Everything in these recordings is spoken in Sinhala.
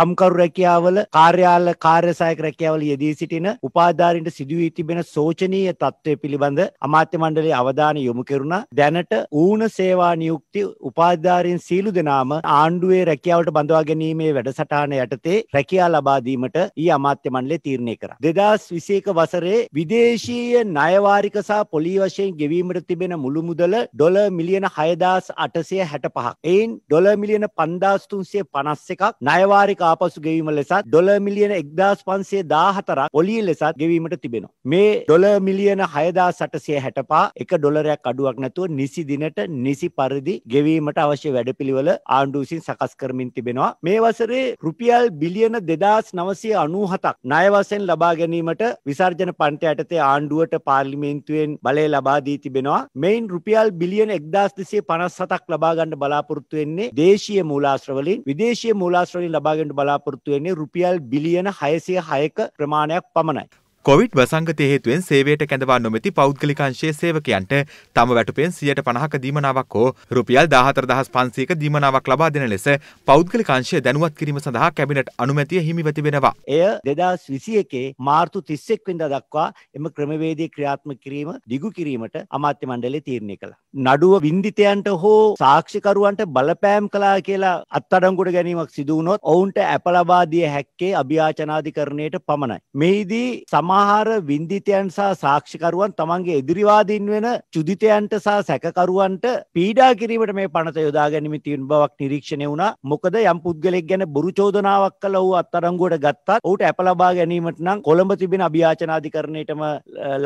කම්කරු රැකියාවල කාර්යාල කාර්යසායක රැකියාවල යෙදී සිටින උපාධාරීන්ට සිදුවී තිබෙන සෝචනීය තත්ත්වය පිළිබඳ අමාත්‍ය මණ්ඩලයේ අවධානය යොමු කෙරුණා. දැනට ඌන සේවා නියුක්ති උපාධාරීන් සීලු දෙනාම ආණ්ඩුවේ රැකියාවට බඳවා ගැනීමේ වැඩසටහන යටතේ රැකියා ලබා දීමට ඊ අමාත්‍ය මණ්ඩලය තීරණය කරා. 2021 වසරේ විදේශීය ණය වාරික සහ පොලී වශයෙන් ගෙවීමට තිබෙන මුළු මුදල ඩොලර් මිලියන 6865ක්. එයින් ඩොලර් මිලියන 5351ක් ණය වාරික එක ආපසු ගෙවීම ලෙසත් ඩොල මිලියන එක්දස් පන්සේ දාහතරක් ඔලිය ලෙසත් ගෙවීමට තිබෙනවා. මේ ඩොල මිලියන හයදා සටසය හැටපා එක ඩොලරයක් අඩුවක් නැතුව නිසි දිනට නිසි පරිදි ගෙවීමට අවශ්‍ය වැඩපිළිවල ආණ්ඩුවසින් සකස් කරමින් තිබෙනවා. මේ වසරේ රුපියල් බිලියන දෙදස් නවසය අනූහතක් නයවසෙන් ලබා ගැනීමට විසර්ජන පන්ට යටතේ ආණ්ඩුවට පාර්ලිමේන්තුවෙන් බලය ලබාදී තිබෙනවා. මෙයින් රුපියල් බිලියන එක්දස් දෙසේ පනස් සතක් ලබාගන්න බලාපොරොත්තු වෙන්නේ දේශීය මූලාශ්‍රවලින් විදේශීය මූලාශ්‍රවලින් ලබාගෙන බලාපොරොත්තු වෙන්නේ රුපියල් බිලියන 606ක ප්‍රමාණයක් පමණයි. කොවිඩ් වසංගතය හේතුවෙන් සේවයට කැඳවා නොමැති පෞද්ගලිකංශයේ සේවකයන්ට තම වැටුපෙන් සියයට පණහක දීමනාවක් හෝ රුපියල් දාහතර දහස් පන්සීක දීමනාවක් ලබා දෙන ලෙස පෞද්ගලිකංශය දැනුවත් කිරීම සඳහා කැබිනට් අනුමැතිය හිමිවති වෙනවා. එය දෙදස් විසි එකේ මාර්තු තිස්සෙක් වෙන්ද දක්වා එම ක්‍රමවේදී ක්‍රියාත්ම කිරීම දිගු කිරීමට අමාත්‍ය මණ්ඩලය තීරණය කළා. නඩුව වින්දිතයන්ට හෝ සාක්ෂිකරුවන්ට බලපෑම් කළා කියලා අත්අඩංගුවට ගැනීමක් සිදු වුණොත් ඔවුන්ට ඇප ලබා දිය හැක්කේ අභියාචනාධිකරණයට පමණයි. මෙහිදී සමා සමහර වින්දිතයන් සහ සාක්ෂිකරුවන් තමන්ගේ ඉදිරිවාදීන් වෙන චුදිතයන්ට සහ සැකකරුවන්ට පීඩා කිරීමට මේ පනත යොදා ගැනීම තියුණු බවක් නිරීක්ෂණය වුණා. මොකද යම් පුද්ගලෙක් ගැන බොරු චෝදනාවක් කළ ඌ අත්අඩංගුවට ගත්තත් ඌට ඇප ලබා ගැනීමට නම් කොළඹ තිබෙන අභියාචනාධිකරණයටම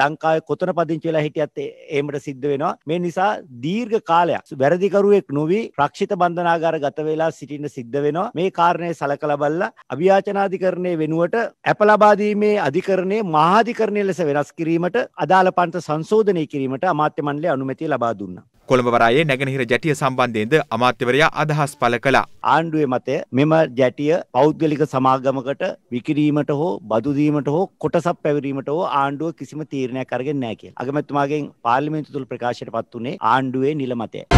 ලංකාවේ කොතන පදිංචි වෙලා හිටියත් එහෙමට සිද්ධ වෙනවා. මේ නිසා දීර්ඝ කාලයක් වැරදිකරුවෙක් නොවි රක්ෂිත බන්ධනාගාර ගත වෙලා සිටින්න සිද්ධ වෙනවා. මේ කාරණය සලකලා බලලා අභියාචනාධිකරණය වෙනුවට ඇප ලබා දීමේ අධිකරණයේ මහාධිකරණය ලෙස වෙනස් කිරීමට අදාළ පන්ත සංශෝධනය කිරීමට අමාත්‍ය මණ්ඩලය අනුමැතිය ලබා දුන්නා. කොළඹ වරායේ නැගෙනහිර ජැටිය සම්බන්ධයෙන්ද අමාත්‍යවරයා අදහස් පළ කළා. ආණ්ඩුවේ මතය මෙම ජැටිය පෞද්ගලික සමාගමකට විකිරීමට හෝ බදු දීමට හෝ කොටසක් පැවරීමට හෝ ආණ්ඩුව කිසිම තීරණයක් අරගෙන නැහැ කියලා. අගමැතිතුමාගෙන් පාර්ලිමේන්තු තුල ප්‍රකාශයට පත් වුණේ ආණ්ඩුවේ නිල මතයයි.